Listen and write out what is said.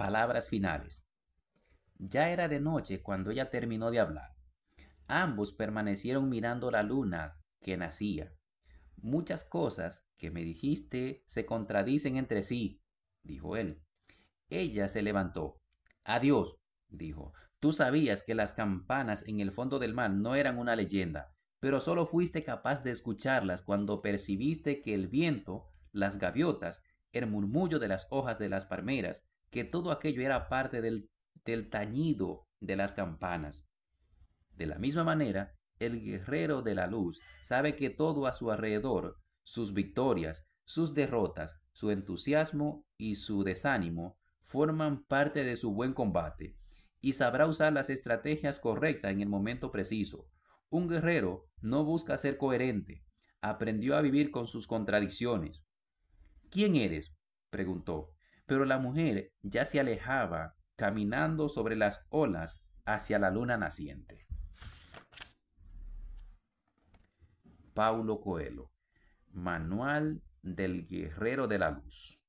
palabras finales. Ya era de noche cuando ella terminó de hablar. Ambos permanecieron mirando la luna que nacía. Muchas cosas que me dijiste se contradicen entre sí, dijo él. Ella se levantó. Adiós, dijo. Tú sabías que las campanas en el fondo del mar no eran una leyenda, pero solo fuiste capaz de escucharlas cuando percibiste que el viento, las gaviotas, el murmullo de las hojas de las palmeras, que todo aquello era parte del, del tañido de las campanas. De la misma manera, el guerrero de la luz sabe que todo a su alrededor, sus victorias, sus derrotas, su entusiasmo y su desánimo, forman parte de su buen combate y sabrá usar las estrategias correctas en el momento preciso. Un guerrero no busca ser coherente, aprendió a vivir con sus contradicciones. ¿Quién eres? preguntó. Pero la mujer ya se alejaba, caminando sobre las olas hacia la luna naciente. Paulo Coelho, Manual del Guerrero de la Luz.